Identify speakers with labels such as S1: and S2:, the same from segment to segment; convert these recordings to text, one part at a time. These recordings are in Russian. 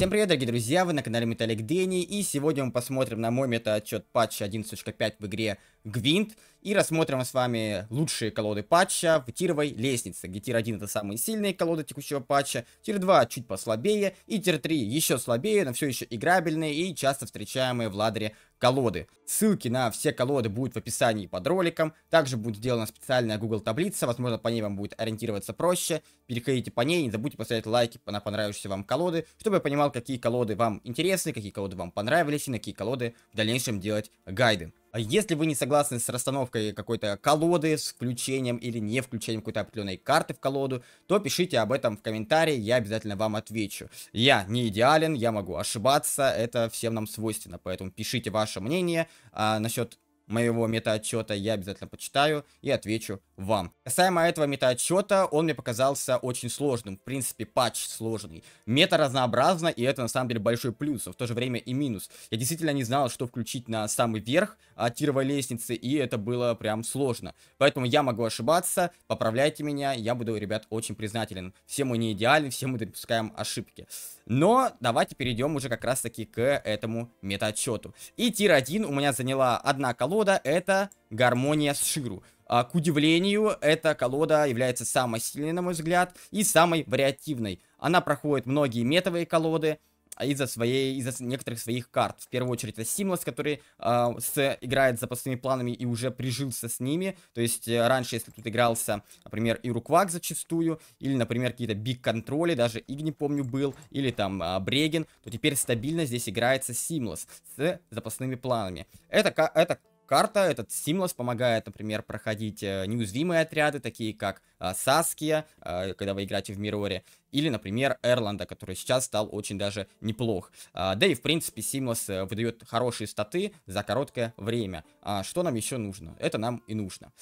S1: Всем привет, дорогие друзья, вы на канале Металлик Дэнни, и сегодня мы посмотрим на мой мета-отчет патча 11.5 в игре Гвинт и рассмотрим с вами лучшие колоды патча в тировой лестнице, где тир 1 это самые сильные колоды текущего патча, тир 2 чуть послабее и тир 3 еще слабее, но все еще играбельные и часто встречаемые в ладере колоды. Ссылки на все колоды будут в описании под роликом, также будет сделана специальная Google таблица, возможно по ней вам будет ориентироваться проще, переходите по ней, не забудьте поставить лайки на понравившиеся вам колоды, чтобы я понимал, какие колоды вам интересны, какие колоды вам понравились и на какие колоды в дальнейшем делать гайды. А если вы не согласны с расстановкой какой-то колоды, с включением или не включением какой-то определенной карты в колоду, то пишите об этом в комментарии, я обязательно вам отвечу. Я не идеален, я могу ошибаться, это всем нам свойственно, поэтому пишите ваше мнение а, насчет моего метаотчета, я обязательно почитаю и отвечу вам. Касаемо этого метаотчета, он мне показался очень сложным. В принципе, патч сложный. Мета разнообразна, и это на самом деле большой плюс, а в то же время и минус. Я действительно не знал, что включить на самый верх от тировой лестницы, и это было прям сложно. Поэтому я могу ошибаться, поправляйте меня, я буду, ребят, очень признателен. Все мы не идеальны, все мы допускаем ошибки. Но давайте перейдем уже как раз таки к этому метаотчету. И тир 1 у меня заняла одна колонна, колода это гармония с Ширу. А, к удивлению, эта колода является самой сильной, на мой взгляд, и самой вариативной. Она проходит многие метовые колоды, а, из-за своей, из-за некоторых своих карт. В первую очередь это Симлос, который э, с, играет с запасными планами и уже прижился с ними. То есть э, раньше, если тут игрался, например, Ируквак зачастую, или, например, какие-то биг контроли, даже Игни, помню, был, или там э, а, Бреген, то теперь стабильно здесь играется Симлос с запасными планами. Это, это карта, этот Seamless помогает, например, проходить э, неуязвимые отряды, такие как Саския, э, э, когда вы играете в Мироре, или, например, Эрланда, который сейчас стал очень даже неплох. Э, да и, в принципе, Симлос выдает хорошие статы за короткое время. А что нам еще нужно? Это нам и нужно.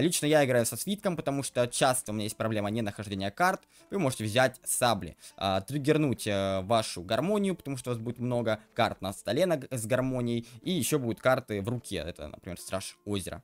S1: Лично я играю со свитком, потому что часто у меня есть проблема не нахождения карт. Вы можете взять сабли, триггернуть вашу гармонию, потому что у вас будет много карт на столе с гармонией, и еще будут карты в руке, это, например, Страж Озера.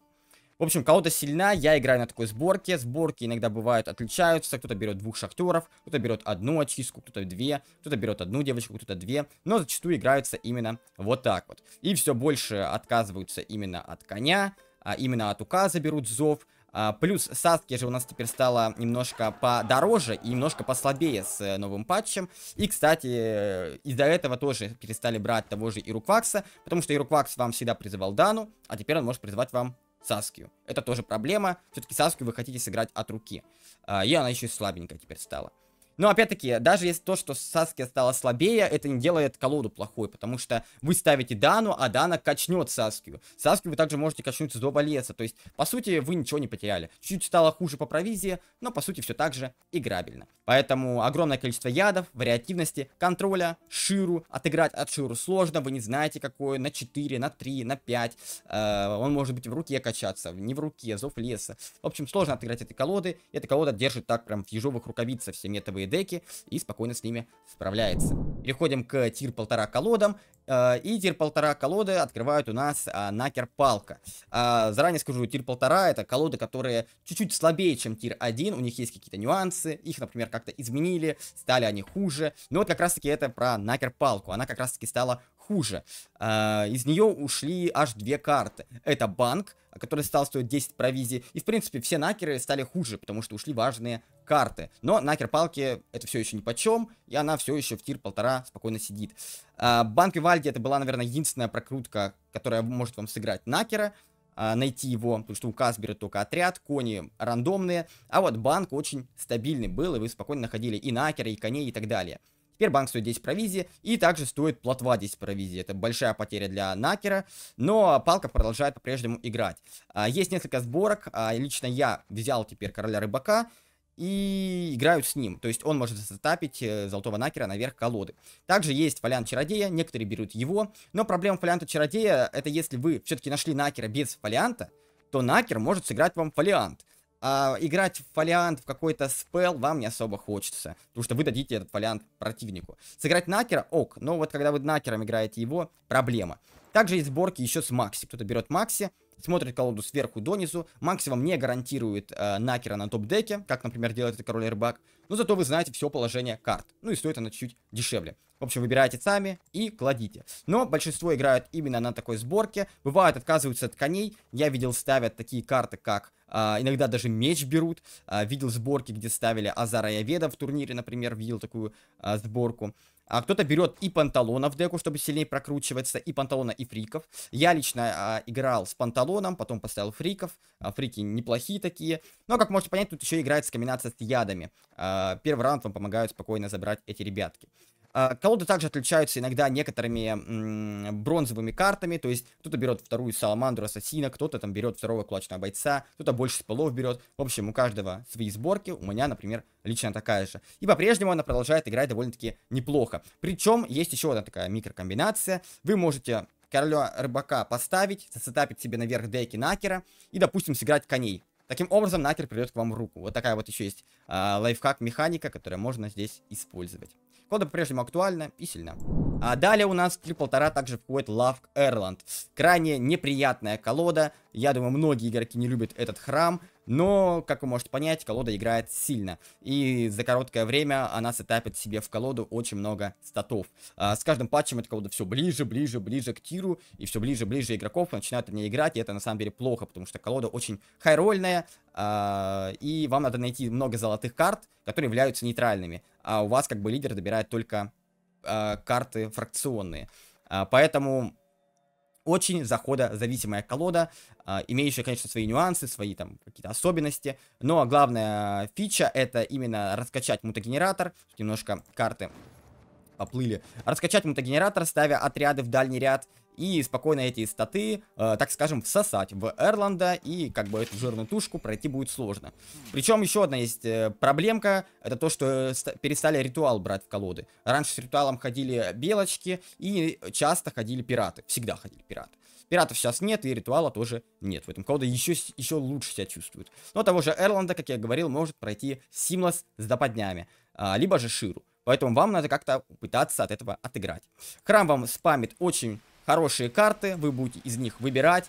S1: В общем, колода сильна, я играю на такой сборке. Сборки иногда бывают, отличаются. Кто-то берет двух шахтеров, кто-то берет одну очистку, кто-то две, кто-то берет одну девочку, кто-то две. Но зачастую играются именно вот так вот. И все больше отказываются именно от коня, а именно от указа берут зов. А, плюс Саски же у нас теперь стало немножко подороже и немножко послабее с э, новым патчем. И, кстати, из-за этого тоже перестали брать того же Ируквакса, потому что Ируквакс вам всегда призывал Дану, а теперь он может призывать вам Саскию. Это тоже проблема. Все-таки Саскию вы хотите сыграть от руки. А, и она еще слабенькая теперь стала. Но опять-таки, даже если то, что Саски стало слабее, это не делает колоду плохой, потому что вы ставите Дану, а Дана качнет Саскию. Саскию вы также можете качнуть с доба леса, то есть, по сути, вы ничего не потеряли. Чуть стало хуже по провизии, но, по сути, все так же играбельно. Поэтому огромное количество ядов, вариативности, контроля, Ширу. Отыграть от Ширу сложно, вы не знаете, какой на 4, на 3, на 5. Э, он может быть в руке качаться, не в руке, зов леса. В общем, сложно отыграть этой колоды. Эта колода держит так прям в ежовых рукавицах все метовые деки и спокойно с ними справляется. Переходим к тир полтора колодам. Э, и тир полтора колоды открывают у нас а, накер палка. А, заранее скажу, тир полтора это колоды, которые чуть-чуть слабее, чем тир 1. У них есть какие-то нюансы. Их, например, как-то изменили, стали они хуже. Но вот как раз-таки это про накер палку. Она как раз-таки стала хуже. А, из нее ушли аж две карты. Это банк, который стал стоить 10 провизий. И, в принципе, все накеры стали хуже, потому что ушли важные карты. Но накер палки это все еще ни по чем, и она все еще в тир полтора спокойно сидит. А, банк и Вальди это была, наверное, единственная прокрутка, которая может вам сыграть накера а, найти его, потому что у Касбера только отряд, кони рандомные, а вот банк очень стабильный был, и вы спокойно находили и накеры, и коней, и так далее банк стоит 10 провизии, и также стоит платва 10 провизии. Это большая потеря для Накера, но палка продолжает по-прежнему играть. А, есть несколько сборок, а, лично я взял теперь короля рыбака, и играют с ним. То есть он может затапить э, золотого накера наверх колоды. Также есть вариант чародея, некоторые берут его. Но проблема варианта чародея, это если вы все-таки нашли накера без фолианта, то накер может сыграть вам фолиант а, играть в фолиант в какой-то спел вам не особо хочется, потому что вы дадите этот фолиант противнику. Сыграть накера, ок, но вот когда вы накером играете его, проблема. Также есть сборки еще с Макси. Кто-то берет Макси, смотрит колоду сверху донизу. Макси вам не гарантирует э, накера на топ-деке, как, например, делает это король рыбак. Но зато вы знаете все положение карт. Ну и стоит она чуть-чуть дешевле. В общем, выбирайте сами и кладите. Но большинство играют именно на такой сборке. Бывают, отказываются от коней. Я видел, ставят такие карты, как а, иногда даже меч берут. А, видел сборки, где ставили Азара и в турнире, например, видел такую а, сборку. А кто-то берет и панталонов деку, чтобы сильнее прокручиваться, и панталона, и фриков. Я лично а, играл с панталоном, потом поставил фриков. А, фрики неплохие такие. Но, как можете понять, тут еще играется комбинация с ядами. А, первый раунд вам помогают спокойно забрать эти ребятки. А, колоды также отличаются иногда некоторыми бронзовыми картами, то есть кто-то берет вторую Саламандру Ассасина, кто-то там берет второго кулачного Бойца, кто-то больше спалов берет. В общем, у каждого свои сборки, у меня, например, лично такая же. И по-прежнему она продолжает играть довольно-таки неплохо. Причем есть еще одна такая микрокомбинация. Вы можете короля рыбака поставить, сетапить себе наверх деки Накера и, допустим, сыграть коней. Таким образом, Накер придет к вам в руку. Вот такая вот еще есть э, а, лайфхак-механика, которую можно здесь использовать. Кода по-прежнему актуальна и сильна. А далее у нас в полтора также входит Лавк Эрланд. Крайне неприятная колода. Я думаю, многие игроки не любят этот храм. Но, как вы можете понять, колода играет сильно. И за короткое время она сетапит себе в колоду очень много статов. А, с каждым патчем эта колода все ближе, ближе, ближе к тиру. И все ближе, ближе игроков начинают в ней играть. И это на самом деле плохо, потому что колода очень хайрольная. А, и вам надо найти много золотых карт, которые являются нейтральными. А у вас как бы лидер добирает только а, карты фракционные. А, поэтому очень захода зависимая колода, э, имеющая, конечно, свои нюансы, свои там какие-то особенности, но главная фича это именно раскачать мутагенератор, немножко карты поплыли, раскачать мутагенератор, ставя отряды в дальний ряд, и спокойно эти статы, э, так скажем, всосать в Эрланда, и как бы эту жирную тушку пройти будет сложно. Причем еще одна есть э, проблемка, это то, что э, перестали ритуал брать в колоды. Раньше с ритуалом ходили белочки, и часто ходили пираты, всегда ходили пираты. Пиратов сейчас нет, и ритуала тоже нет. В этом колода еще, еще лучше себя чувствует. Но того же Эрланда, как я говорил, может пройти Симлас с доподнями, а, либо же Ширу. Поэтому вам надо как-то пытаться от этого отыграть. Храм вам спамит очень хорошие карты, вы будете из них выбирать.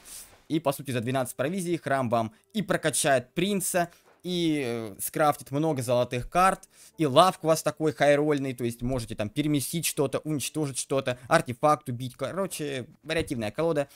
S1: И, по сути, за 12 провизий храм вам и прокачает принца, и э, скрафтит много золотых карт, и лавк у вас такой хайрольный, то есть можете там переместить что-то, уничтожить что-то, артефакт убить, короче, вариативная колода.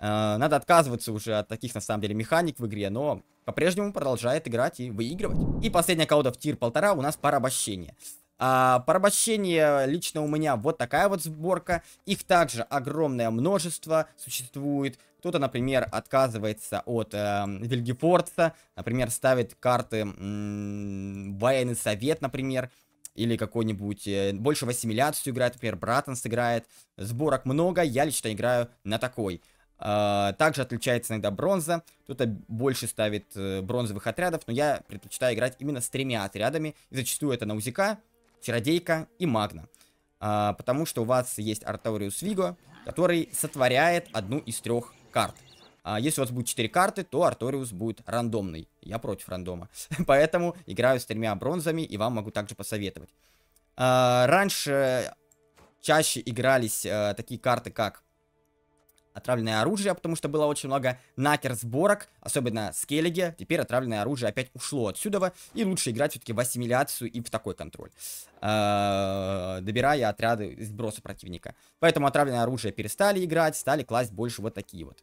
S1: Э, надо отказываться уже от таких, на самом деле, механик в игре, но по-прежнему продолжает играть и выигрывать. И последняя колода в тир полтора у нас порабощение. А, порабощение лично у меня вот такая вот сборка. Их также огромное множество существует. Кто-то, например, отказывается от э, Вильгефорца, например, ставит карты военный совет, например, или какой-нибудь э, больше в ассимиляцию играет, например, Братан сыграет. Сборок много, я лично играю на такой. А, также отличается иногда бронза, кто-то больше ставит э, бронзовых отрядов, но я предпочитаю играть именно с тремя отрядами, и зачастую это Наузика, Чародейка и Магна. А, потому что у вас есть Арториус Виго, который сотворяет одну из трех карт. А если у вас будет 4 карты, то Арториус будет рандомный. Я против рандома. Поэтому играю с тремя бронзами и вам могу также посоветовать. А, раньше чаще игрались а, такие карты, как отравленное оружие, потому что было очень много накер сборок, особенно с Келлиге. Теперь отравленное оружие опять ушло отсюда, и лучше играть все-таки в ассимиляцию и в такой контроль, а, добирая отряды из сброса противника. Поэтому отравленное оружие перестали играть, стали класть больше вот такие вот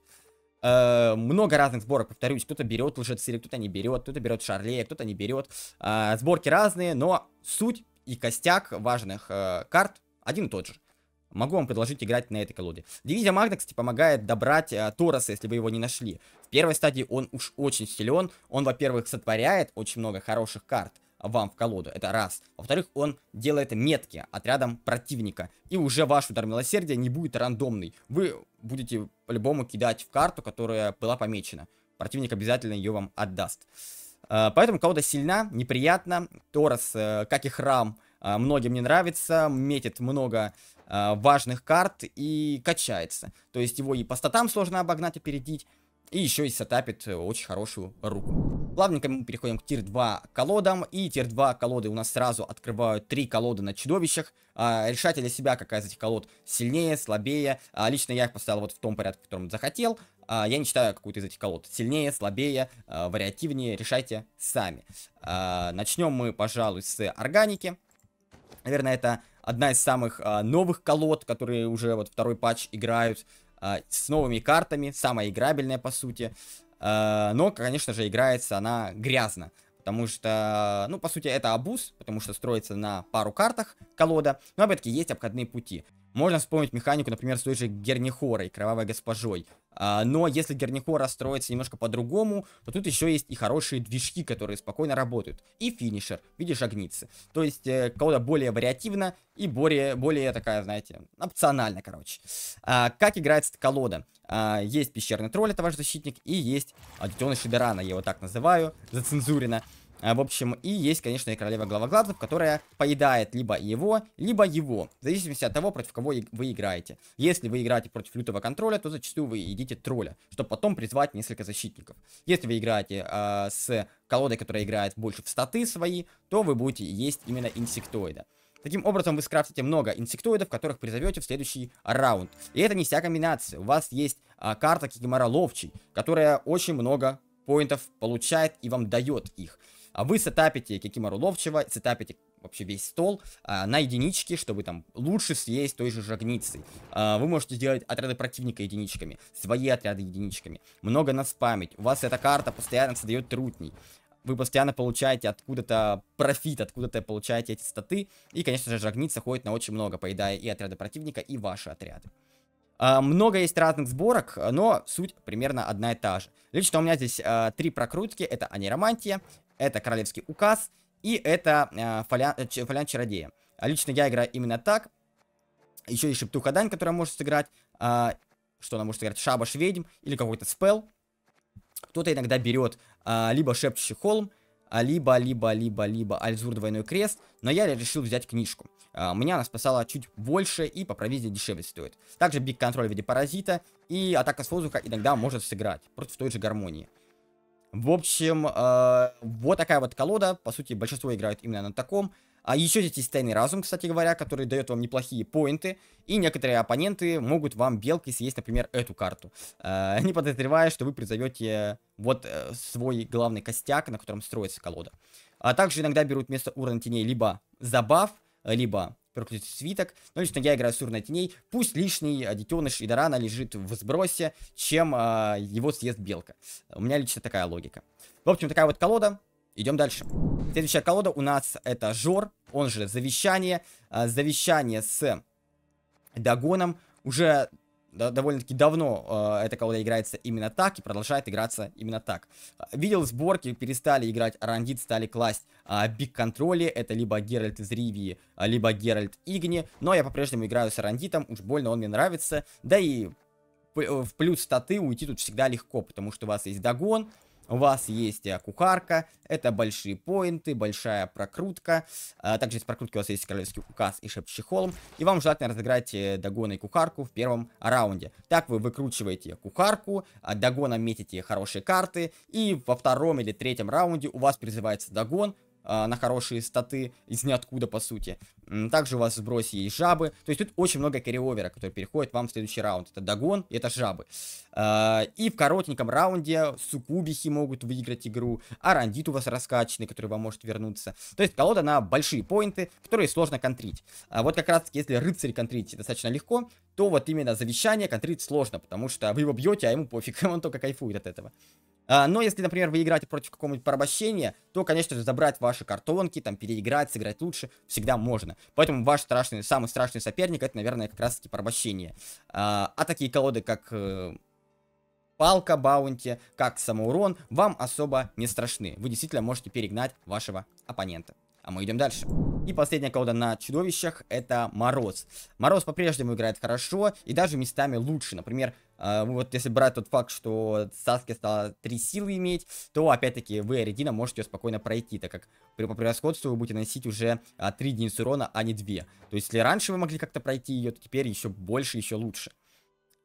S1: а, много разных сборок, повторюсь, кто-то берет лжецирик, кто-то не берет, кто-то берет шарлея, кто-то не берет. А, сборки разные, но суть и костяк важных карт один и тот же могу вам предложить играть на этой колоде. Дивизия Магна, кстати, помогает добрать э, Тораса, если вы его не нашли. В первой стадии он уж очень силен. Он, во-первых, сотворяет очень много хороших карт вам в колоду, это раз. Во-вторых, он делает метки отрядом противника, и уже ваш удар милосердия не будет рандомный. Вы будете по-любому кидать в карту, которая была помечена. Противник обязательно ее вам отдаст. Э, поэтому колода сильна, неприятна. Торос, э, как и храм, а, многим не нравится, метит много а, важных карт и качается. То есть его и по статам сложно обогнать, опередить, и еще и сетапит э, очень хорошую руку. Плавненько мы переходим к тир-2 колодам, и тир-2 колоды у нас сразу открывают 3 колоды на чудовищах. А, решайте для себя, какая из этих колод сильнее, слабее. А, лично я их поставил вот в том порядке, в котором захотел. А, я не читаю какую-то из этих колод. Сильнее, слабее, а, вариативнее, решайте сами. А, начнем мы, пожалуй, с органики. Наверное, это одна из самых а, новых колод, которые уже вот второй патч играют а, с новыми картами, самая играбельная по сути. А, но, конечно же, играется она грязно, потому что, ну, по сути, это абуз, потому что строится на пару картах колода, но, опять-таки, есть обходные пути. Можно вспомнить механику, например, с той же Гернихорой, Кровавой Госпожой. А, но если Гернихора строится немножко по-другому, то тут еще есть и хорошие движки, которые спокойно работают. И финишер видишь, виде То есть э, колода более вариативна и более, более такая, знаете, опциональна, короче. А, как играется эта колода? А, есть пещерный тролль, это ваш защитник, и есть а, детеныш Шидерана, я его так называю, зацензурено. А, в общем, и есть, конечно, и королева главоглазов, которая поедает либо его, либо его. В зависимости от того, против кого вы играете. Если вы играете против лютого контроля, то зачастую вы едите тролля, чтобы потом призвать несколько защитников. Если вы играете э, с колодой, которая играет больше в статы свои, то вы будете есть именно инсектоида. Таким образом, вы скрафтите много инсектоидов, которых призовете в следующий раунд. И это не вся комбинация. У вас есть а, карта Кикимара Ловчий, которая очень много поинтов получает и вам дает их. А вы сетапите Кикима Руловчева, сетапите вообще весь стол а, на единички, чтобы там лучше съесть той же жагницей. А, вы можете сделать отряды противника единичками, свои отряды единичками. Много нас спамить. У вас эта карта постоянно создает трудней. Вы постоянно получаете откуда-то профит, откуда-то получаете эти статы. И, конечно же, жагница ходит на очень много, поедая и отряды противника, и ваши отряды. А, много есть разных сборок, но суть примерно одна и та же. Лично у меня здесь а, три прокрутки. Это Аниромантия, это Королевский указ и это а, э, Фолиан, Чародея. Лично я играю именно так. Еще есть Шептуха Дань, которая может сыграть. что она может сыграть? Шабаш Ведьм или какой-то спел. Кто-то иногда берет либо Шепчущий Холм, а либо, либо, либо, либо Альзур двойной крест, но я решил взять книжку. А, меня она спасала чуть больше и по провизии дешевле стоит. Также биг контроль в виде паразита и атака с воздуха иногда может сыграть против той же гармонии. В общем, э, вот такая вот колода. По сути, большинство играют именно на таком. А еще здесь есть тайный разум, кстати говоря, который дает вам неплохие поинты. И некоторые оппоненты могут вам белкой съесть, например, эту карту. Э, не подозревая, что вы призовете вот э, свой главный костяк, на котором строится колода. А также иногда берут место урна теней либо забав, либо проклятый свиток. Но ну, лично я играю с урной теней. Пусть лишний э, детеныш и дарана лежит в сбросе, чем э, его съест белка. У меня лично такая логика. В общем, такая вот колода. Идем дальше. Следующая колода у нас это Жор, он же Завещание. А, Завещание с Дагоном. Уже довольно-таки давно а, эта колода играется именно так и продолжает играться именно так. Видел сборки, перестали играть Рандит, стали класть Биг а, Контроли, это либо Геральт из Ривии, либо Геральт Игни, но я по-прежнему играю с Рандитом, уж больно он мне нравится, да и в плюс статы уйти тут всегда легко, потому что у вас есть Дагон, у вас есть кухарка, это большие поинты, большая прокрутка. А, также из прокрутки у вас есть королевский указ и шепчущий холм. И вам желательно разыграть э, догон и кухарку в первом раунде. Так вы выкручиваете кухарку, а догоном метите хорошие карты. И во втором или третьем раунде у вас призывается догон. Э, на хорошие статы из ниоткуда, по сути. Также у вас в сбросе есть жабы. То есть тут очень много керриовера, который переходит вам в следующий раунд. Это догон и это жабы. Э, и в коротеньком раунде сукубихи могут выиграть игру. А рандит у вас раскачанный, который вам может вернуться. То есть колода на большие поинты, которые сложно контрить. А вот как раз таки, если рыцарь контрить достаточно легко, то вот именно завещание контрить сложно, потому что вы его бьете, а ему пофиг, он только кайфует от этого. А, но если, например, вы играете против какого-нибудь порабощения, то, конечно же, забрать ваши картонки, там, переиграть, сыграть лучше, всегда можно. Поэтому ваш страшный, самый страшный соперник, это, наверное, как раз-таки порабощение. а, а такие колоды, как э, палка баунти, как самоурон, вам особо не страшны. Вы действительно можете перегнать вашего оппонента. А мы идем дальше. И последняя колода на чудовищах это Мороз. Мороз по-прежнему играет хорошо и даже местами лучше. Например, э, вот если брать тот факт, что Саски стала 3 силы иметь, то опять-таки вы, Редина можете ее спокойно пройти, так как при, по превосходству вы будете наносить уже э, 3 единицы урона, а не 2. То есть если раньше вы могли как-то пройти ее, то теперь еще больше, еще лучше.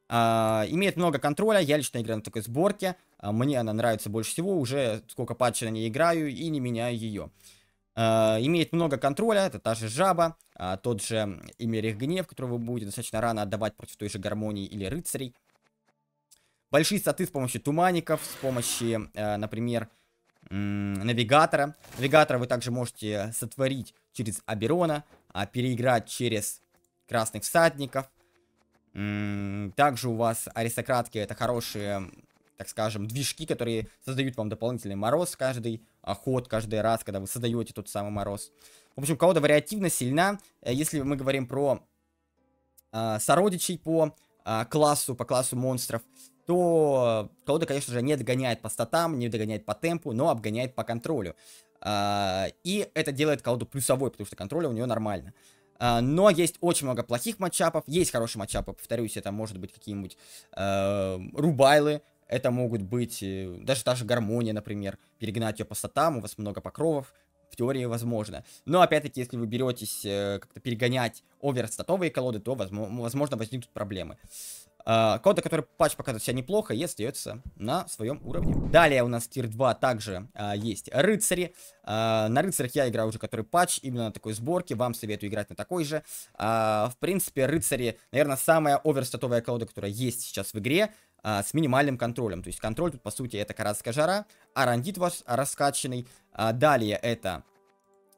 S1: Uh, имеет много контроля, я лично играю на такой сборке, uh, мне она нравится больше всего, уже сколько патчей на ней играю и не меняю ее. А, имеет много контроля, это та же жаба, а, тот же Имерих Гнев, которого вы будете достаточно рано отдавать против той же гармонии или рыцарей. Большие статы с помощью тумаников, с помощью, а, например, навигатора. Навигатора вы также можете сотворить через Аберона, переиграть через красных всадников. Также у вас аристократки это хорошие так скажем, движки, которые создают вам дополнительный мороз каждый ход, каждый раз, когда вы создаете тот самый мороз. В общем, колода вариативно сильна. Э, если мы говорим про э, сородичей по э, классу, по классу монстров, то колода, конечно же, не догоняет по статам, не догоняет по темпу, но обгоняет по контролю. Э, и это делает колоду плюсовой, потому что контроля у нее нормально. Но есть очень много плохих матчапов, есть хорошие матчапы, повторюсь, это может быть какие-нибудь э, рубайлы, это могут быть э, даже та же гармония, например, перегнать ее по статам, у вас много покровов, в теории возможно. Но опять-таки, если вы беретесь э, как-то перегонять оверстатовые колоды, то возможно возникнут проблемы. А, колода, который патч показывает себя неплохо и остается на своем уровне. Далее у нас тир 2 также а, есть рыцари. А, на рыцарях я играю уже который патч, именно на такой сборке. Вам советую играть на такой же. А, в принципе, рыцари, наверное, самая оверстатовая колода, которая есть сейчас в игре а, с минимальным контролем. То есть контроль тут, по сути, это карадская жара, арандит ваш раскачанный, а, далее это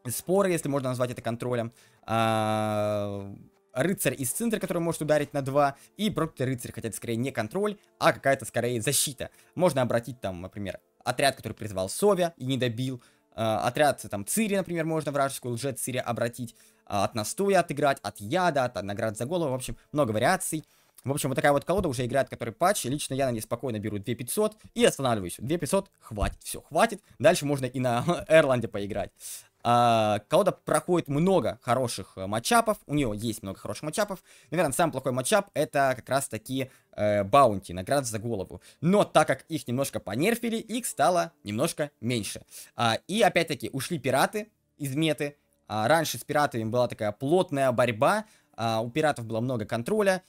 S1: споры, если можно назвать это контролем, а, рыцарь из центра, который может ударить на 2, и проклятый рыцарь, хотя это скорее не контроль, а какая-то скорее защита. Можно обратить там, например, отряд, который призвал Совя и не добил, а, отряд там Цири, например, можно вражескую лжец Цири обратить, а, от настоя отыграть, от яда, от наград за голову, в общем, много вариаций. В общем, вот такая вот колода уже играет, который патч. Лично я на ней спокойно беру 2500 и останавливаюсь. 2500 хватит, все, хватит. Дальше можно и на Эрланде поиграть. А, колода проходит много хороших э, матчапов. У нее есть много хороших матчапов. Наверное, самый плохой матчап это как раз таки э, баунти, награды за голову. Но так как их немножко понерфили, их стало немножко меньше. А, и опять-таки ушли пираты из меты. А, раньше с пиратами была такая плотная борьба. А, у пиратов было много контроля,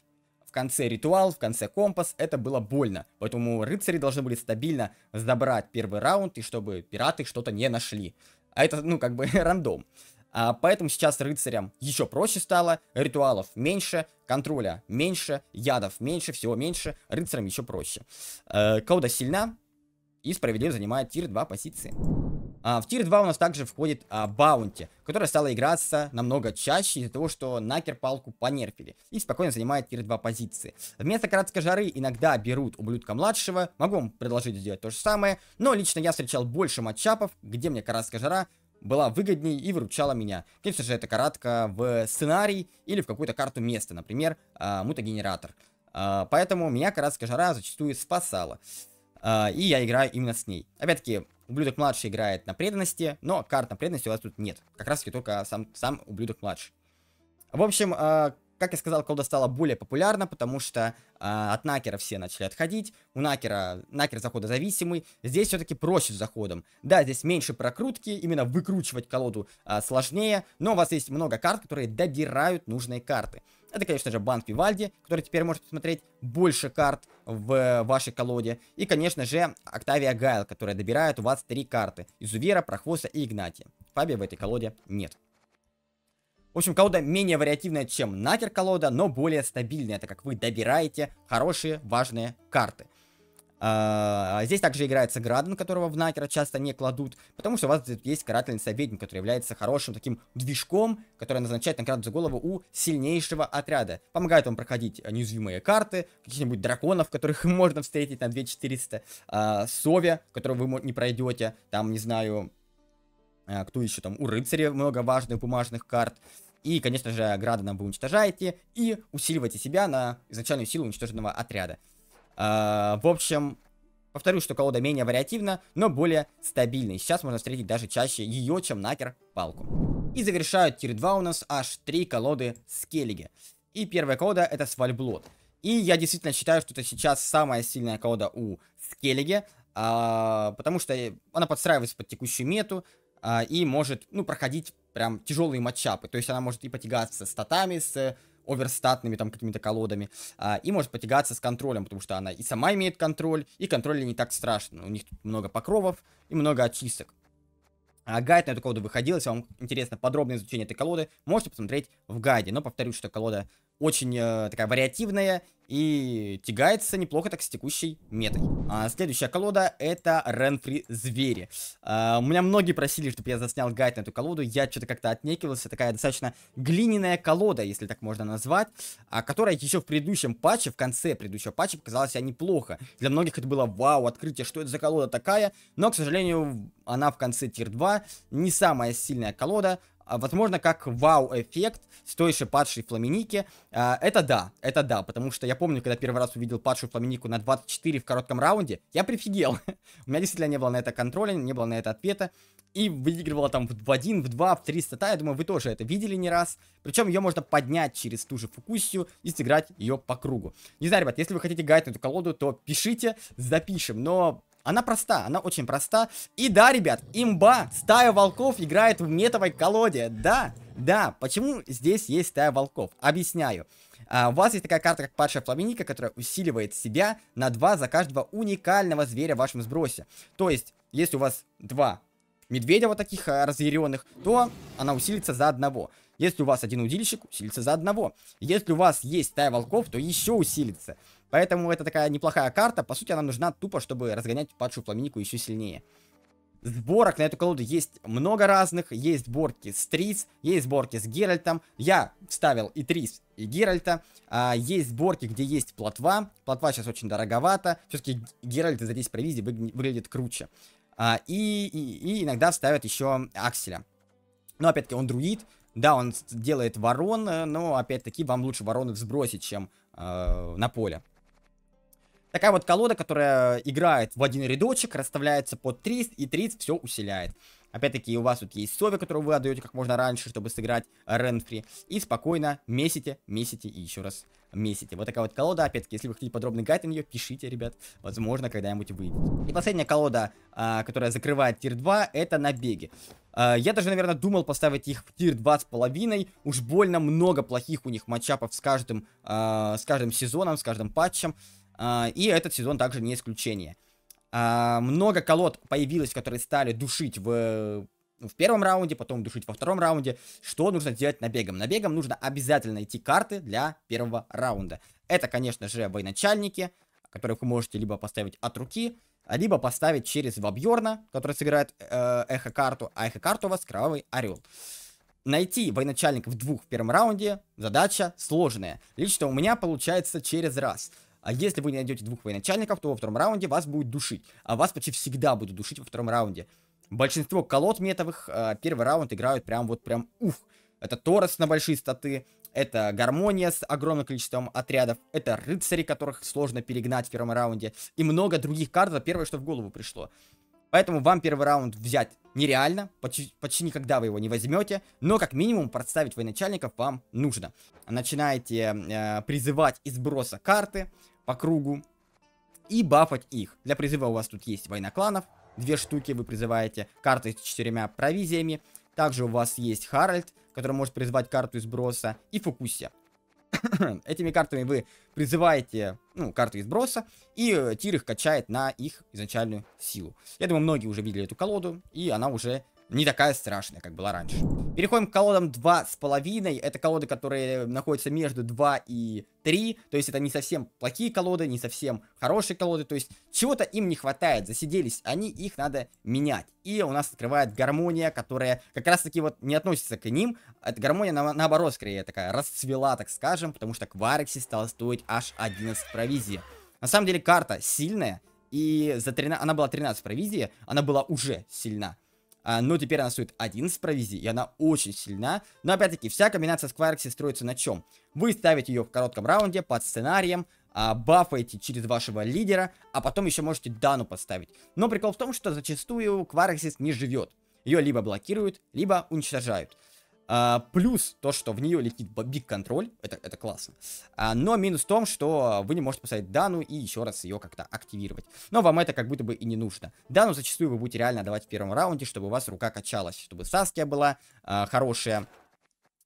S1: конце ритуал, в конце компас, это было больно. Поэтому рыцари должны были стабильно забрать первый раунд, и чтобы пираты что-то не нашли. А это, ну, как бы рандом. А поэтому сейчас рыцарям еще проще стало, ритуалов меньше, контроля меньше, ядов меньше, всего меньше, рыцарям еще проще. Э, Кода сильна и справедливо занимает тир 2 позиции. А, в тир 2 у нас также входит а, Баунти, которая стала играться намного чаще из-за того, что Накер палку понерфили и спокойно занимает тир 2 позиции. Вместо кратской жары иногда берут ублюдка младшего, могу вам предложить сделать то же самое, но лично я встречал больше матчапов, где мне каратская жара была выгоднее и выручала меня. Конечно же, это каратка в сценарий или в какую-то карту места, например, а, мутагенератор. А, поэтому меня каратская жара зачастую спасала. А, и я играю именно с ней. Опять-таки, ублюдок младший играет на преданности, но карт на преданности у вас тут нет. Как раз таки только сам, сам ублюдок младший. В общем, а, как я сказал, колда стала более популярна, потому что э, от накера все начали отходить. У накера, накер захода зависимый. Здесь все-таки проще с заходом. Да, здесь меньше прокрутки, именно выкручивать колоду э, сложнее, но у вас есть много карт, которые добирают нужные карты. Это, конечно же, банк Вивальди, который теперь может посмотреть больше карт в вашей колоде. И, конечно же, Октавия Гайл, которая добирает у вас три карты. Изувера, Прохвоста и Игнатия. Фабия в этой колоде нет. В общем, колода менее вариативная, чем накер колода, но более стабильная, так как вы добираете хорошие, важные карты. А, а здесь также играется Граден, которого в накера часто не кладут, потому что у вас есть карательный советник, который является хорошим таким движком, который назначает награду за голову у сильнейшего отряда. Помогает вам проходить неуязвимые карты, каких-нибудь драконов, которых можно встретить на 2400, а, Сове, которого вы не пройдете, там, не знаю, Э, кто еще там? У рыцаря много важных бумажных карт. И, конечно же, града нам вы уничтожаете и усиливаете себя на изначальную силу уничтоженного отряда. А, в общем, повторю, что колода менее вариативна, но более стабильна. И сейчас можно встретить даже чаще ее, чем нахер палку. И завершают тир-2 у нас аж три колоды Скеллиги. И первая колода это Свальблот. И я действительно считаю, что это сейчас самая сильная колода у Скеллиги, а, потому что она подстраивается под текущую мету, э, и может, ну, проходить прям тяжелые матчапы. То есть она может и потягаться с татами, с э, оверстатными там какими-то колодами, а, и может потягаться с контролем, потому что она и сама имеет контроль, и контроль не так страшно. У них тут много покровов и много очисток. А гайд на эту колоду выходил, если вам интересно подробное изучение этой колоды, можете посмотреть в гайде. Но повторюсь, что колода очень э, такая вариативная и тягается неплохо так с текущей метой. А, следующая колода это Ренфри Звери. А, у меня многие просили, чтобы я заснял гайд на эту колоду, я что-то как-то отнекивался, такая достаточно глиняная колода, если так можно назвать, а, которая еще в предыдущем патче, в конце предыдущего патча показалась себя неплохо. Для многих это было вау, открытие, что это за колода такая, но, к сожалению, она в конце тир 2, не самая сильная колода, а, возможно, как вау-эффект с той же падшей Фламиники. А, это да, это да, потому что я помню, когда первый раз увидел падшую Фламинику на 24 в коротком раунде, я прифигел. У меня действительно не было на это контроля, не было на это ответа. И выигрывала там в 1, в 2, в 3 стата. Я думаю, вы тоже это видели не раз. Причем ее можно поднять через ту же фукусию и сыграть ее по кругу. Не знаю, ребят, если вы хотите гайд на эту колоду, то пишите, запишем. Но она проста, она очень проста. И да, ребят, имба, стая волков играет в метовой колоде. Да, да, почему здесь есть стая волков? Объясняю. А, у вас есть такая карта, как падшая пламенника, которая усиливает себя на 2 за каждого уникального зверя в вашем сбросе. То есть, если у вас 2 медведя вот таких а, разъяренных, то она усилится за одного. Если у вас один удильщик, усилится за одного. Если у вас есть стая волков, то еще усилится. Поэтому это такая неплохая карта. По сути, она нужна тупо, чтобы разгонять падшую пламенику еще сильнее. Сборок на эту колоду есть много разных. Есть сборки с Трис, есть сборки с Геральтом. Я вставил и Трис, и Геральта. А, есть сборки, где есть плотва. Плотва сейчас очень дороговата. Все-таки Геральт из-за 10 провизий выглядит круче. А, и, и, и иногда вставят еще Акселя. Но опять-таки он друид. Да, он делает ворон, э, но опять-таки вам лучше вороны сбросить, чем э, на поле. Такая вот колода, которая играет в один рядочек, расставляется под 30 и 30 все усиляет. Опять-таки, у вас тут есть Сови, которую вы отдаете как можно раньше, чтобы сыграть Ренфри. И спокойно месите, месите и еще раз месите. Вот такая вот колода. Опять-таки, если вы хотите подробный гайд на нее, пишите, ребят. Возможно, когда-нибудь выйдет. И последняя колода, а, которая закрывает тир 2, это набеги. А, я даже, наверное, думал поставить их в тир 2 с половиной. Уж больно много плохих у них матчапов с каждым, а, с каждым сезоном, с каждым патчем. А, и этот сезон также не исключение. А, много колод появилось, которые стали душить в в первом раунде, потом душить во втором раунде. Что нужно делать набегом? Набегом нужно обязательно найти карты для первого раунда. Это, конечно же, военачальники, которых вы можете либо поставить от руки, либо поставить через Вабьорна, который сыграет э, эхо-карту, а эхо-карту у вас Кровавый Орел. Найти военачальников двух в первом раунде задача сложная. Лично у меня получается через раз – а если вы не найдете двух военачальников, то во втором раунде вас будет душить. А вас почти всегда будут душить во втором раунде. Большинство колод метовых э, первый раунд играют прям вот прям ух. Это Торос на большие статы, это гармония с огромным количеством отрядов, это рыцари, которых сложно перегнать в первом раунде, и много других карт, это первое, что в голову пришло. Поэтому вам первый раунд взять нереально, почти, почти никогда вы его не возьмете, но как минимум подставить военачальников вам нужно. Начинаете э, призывать из броса карты, по кругу и бафать их. Для призыва у вас тут есть война кланов, две штуки вы призываете, карты с четырьмя провизиями. Также у вас есть Харальд, который может призвать карту изброса и Фокусия. Этими картами вы призываете, ну, карты изброса и э, тир их качает на их изначальную силу. Я думаю, многие уже видели эту колоду, и она уже не такая страшная, как была раньше. Переходим к колодам 2,5. Это колоды, которые находятся между 2 и 3. То есть это не совсем плохие колоды, не совсем хорошие колоды. То есть чего-то им не хватает, засиделись они, их надо менять. И у нас открывает гармония, которая как раз таки вот не относится к ним. Эта гармония на, наоборот скорее такая расцвела, так скажем, потому что Кварекси стала стоить аж 11 провизии. На самом деле карта сильная, и за 13, она была 13 провизии, она была уже сильна. А, но теперь она стоит 11 провизий, и она очень сильна. Но опять-таки, вся комбинация с Кваркси строится на чем? Вы ставите ее в коротком раунде под сценарием, а, бафаете через вашего лидера, а потом еще можете дану поставить. Но прикол в том, что зачастую Кварксис не живет. Ее либо блокируют, либо уничтожают. А, плюс то, что в нее летит биг контроль, это, это классно. А, но минус в том, что вы не можете поставить дану и еще раз ее как-то активировать. Но вам это как будто бы и не нужно. Дану зачастую вы будете реально давать в первом раунде, чтобы у вас рука качалась, чтобы Саския была а, хорошая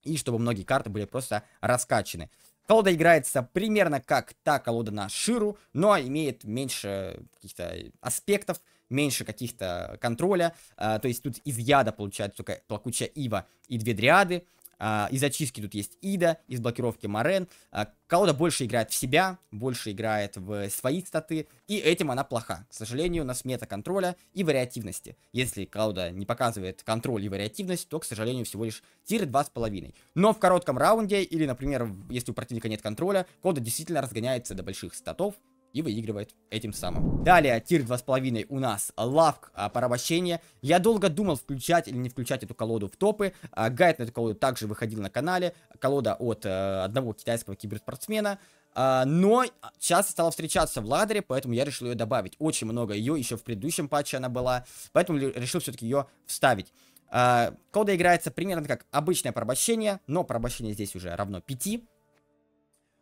S1: и чтобы многие карты были просто раскачаны. Колода играется примерно как та колода на Ширу, но имеет меньше каких-то аспектов, меньше каких-то э, контроля, а, то есть тут из яда получается только плакучая ива и две дриады, а, из очистки тут есть Ида, из блокировки Морен. А, колода больше играет в себя, больше играет в свои статы, и этим она плоха. К сожалению, у нас мета контроля и вариативности. Если колода не показывает контроль и вариативность, то, к сожалению, всего лишь тир 2,5. Но в коротком раунде, или, например, если у противника нет контроля, колода действительно разгоняется до больших статов, и выигрывает этим самым. Далее, тир 2,5 у нас лавк а, порабощения. Я долго думал, включать или не включать эту колоду в топы. А, гайд на эту колоду также выходил на канале. Колода от а, одного китайского киберспортсмена. А, но часто стала встречаться в ладере, поэтому я решил ее добавить. Очень много ее, еще в предыдущем патче она была. Поэтому решил все-таки ее вставить. А, колода играется примерно как обычное порабощение, но порабощение здесь уже равно 5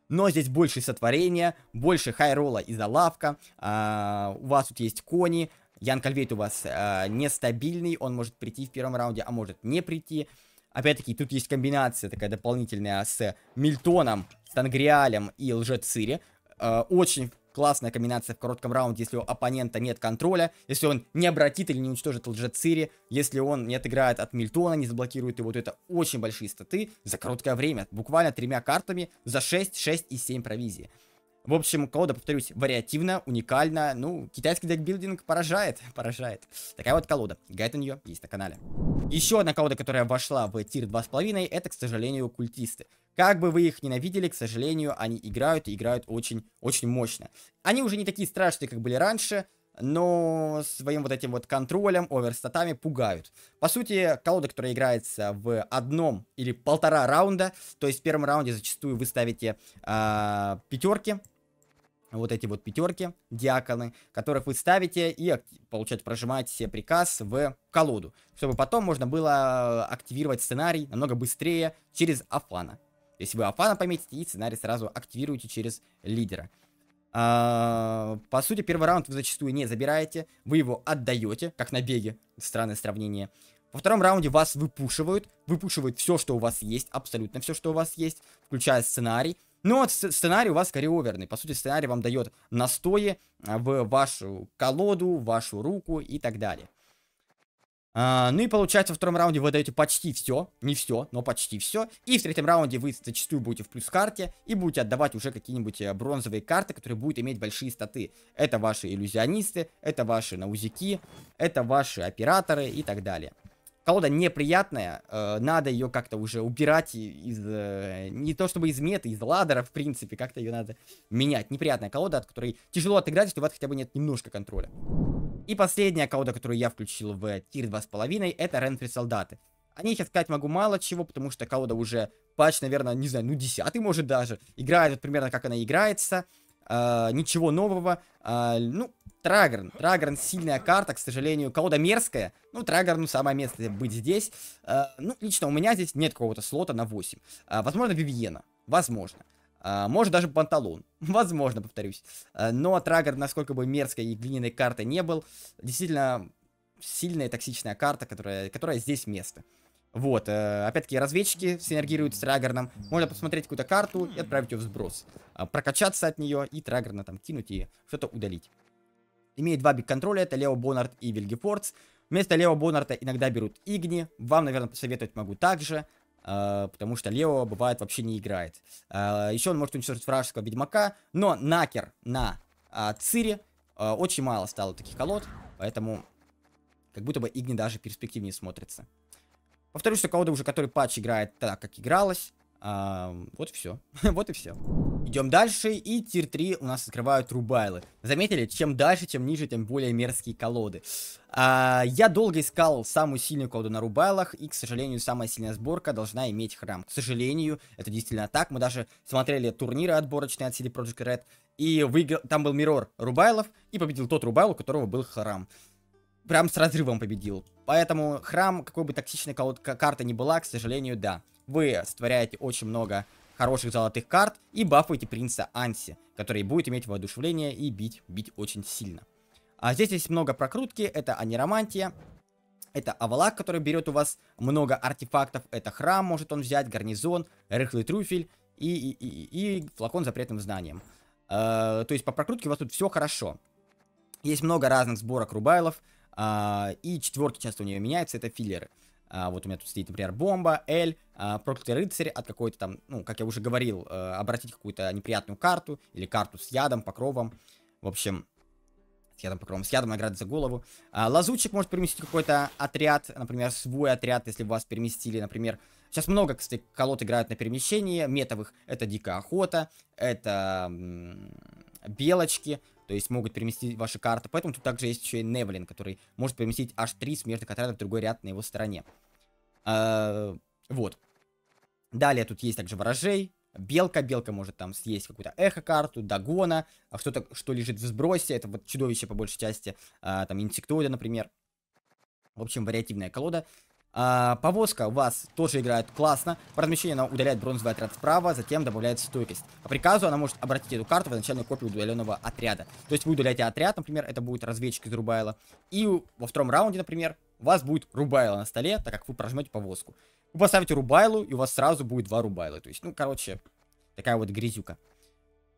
S1: но здесь больше сотворения, больше хайролла и за лавка, а, у вас тут есть кони, Ян Кальвейт у вас а, нестабильный, он может прийти в первом раунде, а может не прийти. Опять-таки, тут есть комбинация такая дополнительная с Мильтоном, Тангриалем и Лжецыри. А, очень Классная комбинация в коротком раунде, если у оппонента нет контроля, если он не обратит или не уничтожит лжецири, если он не отыграет от Мильтона, не заблокирует его, то это очень большие статы за короткое время, буквально тремя картами за 6, 6 и 7 провизии. В общем, колода, повторюсь, вариативно, уникально. Ну, китайский декбилдинг поражает, поражает. Такая вот колода. Гайд на нее есть на канале. Еще одна колода, которая вошла в тир 2.5, это, к сожалению, культисты. Как бы вы их ненавидели, к сожалению, они играют и играют очень, очень мощно. Они уже не такие страшные, как были раньше, но своим вот этим вот контролем, оверстатами пугают. По сути, колода, которая играется в одном или полтора раунда, то есть в первом раунде зачастую вы ставите э, а, пятерки, вот эти вот пятерки, диаконы, которых вы ставите и, получать прожимать прожимаете приказ в колоду, чтобы потом можно было активировать сценарий намного быстрее через Афана. Если вы Афана пометите и сценарий сразу активируете через лидера. А, по сути, первый раунд вы зачастую не забираете, вы его отдаете, как на беге, странное сравнение. Во втором раунде вас выпушивают, выпушивают все, что у вас есть, абсолютно все, что у вас есть, включая сценарий. Но ну, сценарий у вас скорее оверный. По сути, сценарий вам дает настои а, в вашу колоду, в вашу руку и так далее. А, ну и получается, во втором раунде вы даете почти все, не все, но почти все. И в третьем раунде вы зачастую будете в плюс карте и будете отдавать уже какие-нибудь э, бронзовые карты, которые будут иметь большие статы. Это ваши иллюзионисты, это ваши наузики, это ваши операторы и так далее колода неприятная, э, надо ее как-то уже убирать из, э, не то чтобы из меты, из ладера, в принципе, как-то ее надо менять. Неприятная колода, от которой тяжело отыграть, если у вас хотя бы нет немножко контроля. И последняя колода, которую я включил в тир 2.5, это Ренфри Солдаты. О них я сказать могу мало чего, потому что колода уже патч, наверное, не знаю, ну десятый может даже. Играет вот примерно как она играется э, ничего нового. Э, ну, Трагерн, Трагерн сильная карта, к сожалению. Колода мерзкая. Ну, Трагорну самое место быть здесь. Э, ну, лично у меня здесь нет какого-то слота на 8. Э, возможно, Вивьена. Возможно. Э, может, даже Панталон. Возможно, повторюсь. Э, но Трагерн, насколько бы мерзкой и глиняной картой не был, действительно сильная токсичная карта, которая, которая здесь место. Вот, э, опять-таки, разведчики синергируют с трагерном. Можно посмотреть какую-то карту и отправить ее в сброс. Э, прокачаться от нее и Трагарна там кинуть и что-то удалить. Имеет два биг-контроля, это Лео Боннард и Вильгефордс. Вместо Лео Боннарда иногда берут Игни. Вам, наверное, посоветовать могу также. Uh, потому что Лео бывает вообще не играет. Uh, а, еще он может уничтожить вражеского ведьмака, но накер на uh, Цири очень мало стало таких колод, поэтому как будто бы Игни даже перспективнее смотрится. Повторюсь, у кого-то уже который патч играет так, как игралось. А, вот и все. вот и все. Идем дальше, и тир 3 у нас открывают рубайлы. Заметили, чем дальше, тем ниже, тем более мерзкие колоды. А, я долго искал самую сильную колоду на рубайлах, и, к сожалению, самая сильная сборка должна иметь храм. К сожалению, это действительно так. Мы даже смотрели турниры отборочные от CD Project Red, и выиграл, там был Мирор Рубайлов, и победил тот Рубайл, у которого был храм прям с разрывом победил. Поэтому храм, какой бы токсичной карта ни была, к сожалению, да. Вы створяете очень много хороших золотых карт и бафуете принца Анси, который будет иметь воодушевление и бить, бить очень сильно. А здесь есть много прокрутки, это аниромантия, это Авалак, который берет у вас много артефактов, это храм может он взять, гарнизон, рыхлый трюфель и, и, и, и флакон запретным знанием. Э, то есть по прокрутке у вас тут все хорошо. Есть много разных сборок рубайлов, а, и четверки часто у нее меняются, это филлеры. А, вот у меня тут стоит, например, бомба, Эль, а, проклятый рыцарь от какой-то там, ну, как я уже говорил, а, обратить какую-то неприятную карту или карту с ядом, покровом. В общем, с ядом, покровом, с ядом награды за голову. А, лазучик может переместить какой-то отряд, например, свой отряд, если вас переместили, например. Сейчас много, кстати, колод играют на перемещении, метовых. Это дикая охота, это белочки, то есть могут переместить ваши карты. Поэтому тут также есть еще и Невлин, который может переместить аж три смежных отряда в другой ряд на его стороне. А, вот. Далее тут есть также ворожей, белка. Белка может там съесть какую-то эхо-карту, догона, а что-то, что лежит в сбросе. Это вот чудовище по большей части, а, там инсектоида, например. В общем, вариативная колода. А, повозка у вас тоже играет классно. По размещению она удаляет бронзовый отряд справа, затем добавляет стойкость. По приказу она может обратить эту карту в изначальную копию удаленного отряда. То есть вы удаляете отряд, например, это будет разведчик из Рубайла. И во втором раунде, например, у вас будет Рубайло на столе, так как вы прожмете повозку. Вы поставите Рубайлу, и у вас сразу будет два Рубайла. То есть, ну, короче, такая вот грязюка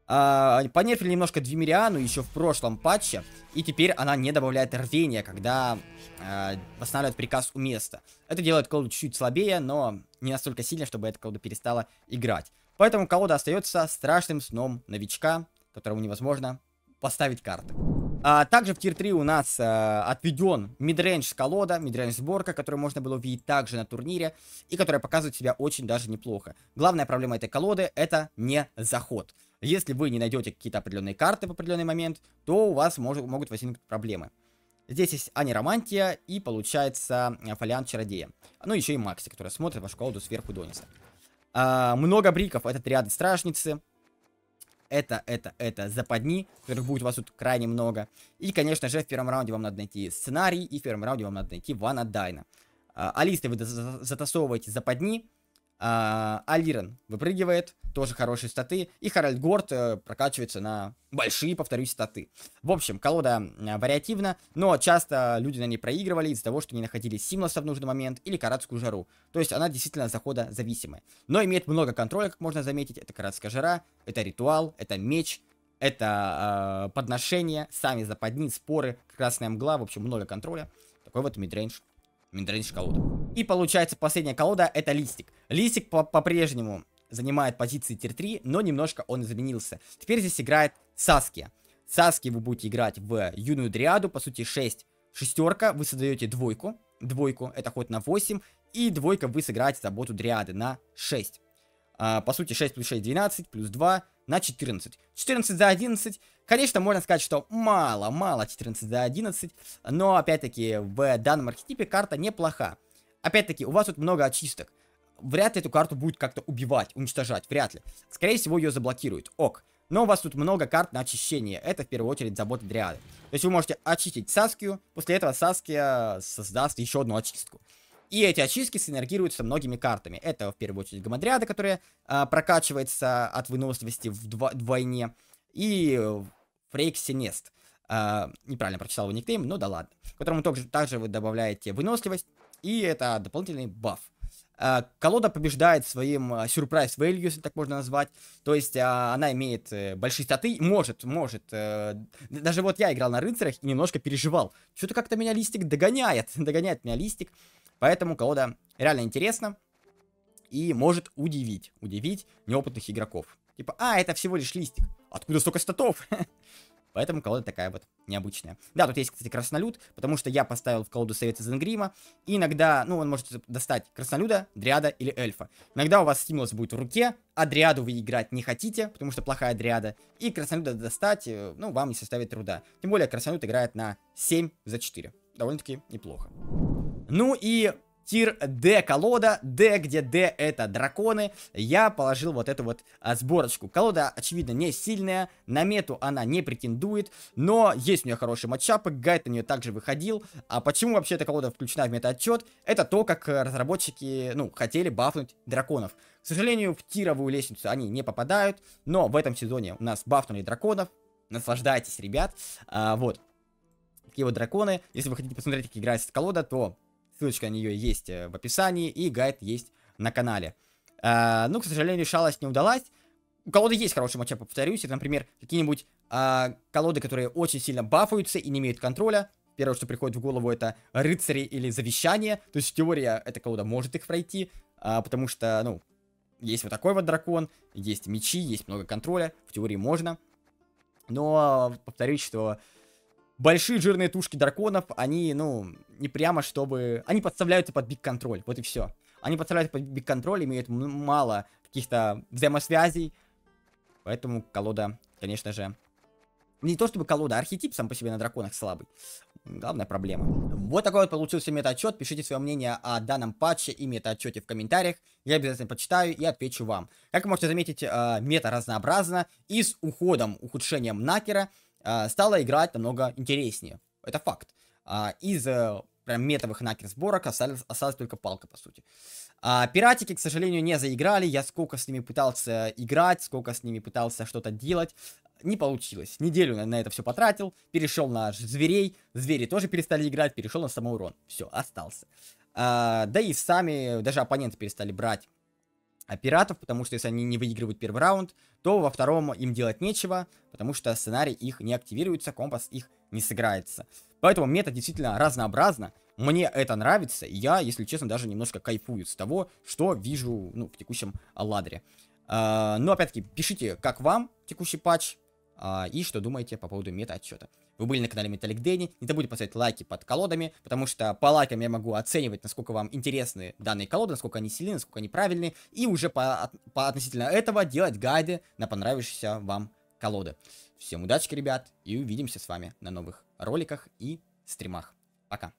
S1: э, понерфили немножко Двимериану еще в прошлом патче, и теперь она не добавляет рвения, когда э, восстанавливает приказ у места. Это делает колоду чуть-чуть слабее, но не настолько сильно, чтобы эта колода перестала играть. Поэтому колода остается страшным сном новичка, которому невозможно поставить карты. А, также в тир-3 у нас а, отведен мидрейндж колода, мидрейндж сборка, которую можно было увидеть также на турнире, и которая показывает себя очень даже неплохо. Главная проблема этой колоды это не заход. Если вы не найдете какие-то определенные карты в определенный момент, то у вас может, могут возникнуть проблемы. Здесь есть аниромантия и получается э, фолиант чародея. Ну еще и Макси, который смотрит вашу колоду сверху донизу. А, много бриков, это триады Страшницы. Это, это, это западни, которых будет у вас тут крайне много. И, конечно же, в первом раунде вам надо найти сценарий, и в первом раунде вам надо найти Ванадайна. Дайна. А, а листы вы затасовываете западни, а, Алирен выпрыгивает, тоже хорошие статы. И Харальд Горд э, прокачивается на большие, повторюсь, статы. В общем, колода вариативна, но часто люди на ней проигрывали из-за того, что не находили Симлоса в нужный момент или Каратскую жару. То есть она действительно захода зависимая. Но имеет много контроля, как можно заметить. Это Каратская жара, это ритуал, это меч, это э, подношение, сами западни, споры, красная мгла, в общем, много контроля. Такой вот мидрейндж миндранишь колода. И получается последняя колода это листик. Листик по-прежнему по занимает позиции тир-3, но немножко он изменился. Теперь здесь играет Саски. Саски вы будете играть в юную дриаду, по сути 6 шестерка, вы создаете двойку, двойку, это ход на 8, и двойка вы сыграете заботу дриады на 6. А, по сути 6 плюс 6 12, плюс 2, на 14. 14 за 11. Конечно, можно сказать, что мало, мало 14 за 11. Но, опять-таки, в данном архетипе карта неплоха. Опять-таки, у вас тут много очисток. Вряд ли эту карту будет как-то убивать, уничтожать, вряд ли. Скорее всего, ее заблокируют. Ок. Но у вас тут много карт на очищение. Это, в первую очередь, забота дриады. То есть вы можете очистить Саскию, после этого Саския создаст еще одну очистку. И эти очистки синергируются многими картами. Это, в первую очередь, гамадриада, которая э, прокачивается от выносливости в двойне И фрейксинест. Э, неправильно прочитал его никнейм, но да ладно. которому также, также вы добавляете выносливость. И это дополнительный баф. Э, колода побеждает своим а, сюрприз value, если так можно назвать. То есть э, она имеет э, большие статы, может, может. Э, даже вот я играл на рыцарях и немножко переживал. Что-то как-то меня листик догоняет, догоняет меня листик. Поэтому колода реально интересна и может удивить, удивить неопытных игроков. Типа, а, это всего лишь листик. Откуда столько статов? Поэтому колода такая вот необычная. Да, тут есть, кстати, краснолюд, потому что я поставил в колоду совет из Энгрима. И иногда, ну, он может достать краснолюда, дриада или эльфа. Иногда у вас стимулус будет в руке, а дриаду вы играть не хотите, потому что плохая дриада. И краснолюда достать, э, ну, вам не составит труда. Тем более краснолюд играет на 7 за 4 довольно-таки неплохо. Ну и тир D колода, D, где D это драконы, я положил вот эту вот а, сборочку. Колода, очевидно, не сильная, на мету она не претендует, но есть у нее хорошие матчапы, гайд на нее также выходил. А почему вообще эта колода включена в метаотчет? Это то, как э, разработчики, ну, хотели бафнуть драконов. К сожалению, в тировую лестницу они не попадают, но в этом сезоне у нас бафнули драконов, наслаждайтесь, ребят. А, вот такие вот драконы. Если вы хотите посмотреть, как играет колода, то ссылочка на нее есть э, в описании, и гайд есть на канале. А, ну, к сожалению, шалость не удалась. У колоды есть хорошие матчапы, повторюсь. Это, например, какие-нибудь а, колоды, которые очень сильно бафаются и не имеют контроля. Первое, что приходит в голову, это рыцари или завещание. То есть, теория, эта колода может их пройти, а, потому что, ну, есть вот такой вот дракон, есть мечи, есть много контроля. В теории можно. Но, повторюсь, что большие жирные тушки драконов, они, ну, не прямо чтобы... Они подставляются под биг-контроль, вот и все. Они подставляются под биг-контроль, имеют мало каких-то взаимосвязей, поэтому колода, конечно же... Не то чтобы колода, а архетип сам по себе на драконах слабый. Главная проблема. Вот такой вот получился мета-отчет. Пишите свое мнение о данном патче и мета-отчете в комментариях. Я обязательно почитаю и отвечу вам. Как вы можете заметить, э, мета разнообразна и с уходом, ухудшением Накера – а, стало играть намного интереснее. Это факт. А, из э, прям метовых накер сборок осталась, осталась только палка, по сути. А, пиратики, к сожалению, не заиграли. Я сколько с ними пытался играть, сколько с ними пытался что-то делать. Не получилось. Неделю на, на это все потратил. Перешел на зверей. Звери тоже перестали играть. Перешел на самоурон. Все, остался. А, да и сами, даже оппоненты перестали брать а, пиратов, потому что если они не выигрывают первый раунд, то во втором им делать нечего, потому что сценарий их не активируется, компас их не сыграется. Поэтому мета действительно разнообразна, мне это нравится, и я, если честно, даже немножко кайфую с того, что вижу ну, в текущем ладре. А, но, опять-таки, пишите, как вам текущий патч, а, и что думаете по поводу мета-отчета. Вы были на канале Металлик Дэнни. Не забудьте поставить лайки под колодами, потому что по лайкам я могу оценивать, насколько вам интересны данные колоды, насколько они сильны, насколько они правильны. И уже по, по относительно этого делать гайды на понравившиеся вам колоды. Всем удачи, ребят, и увидимся с вами на новых роликах и стримах. Пока.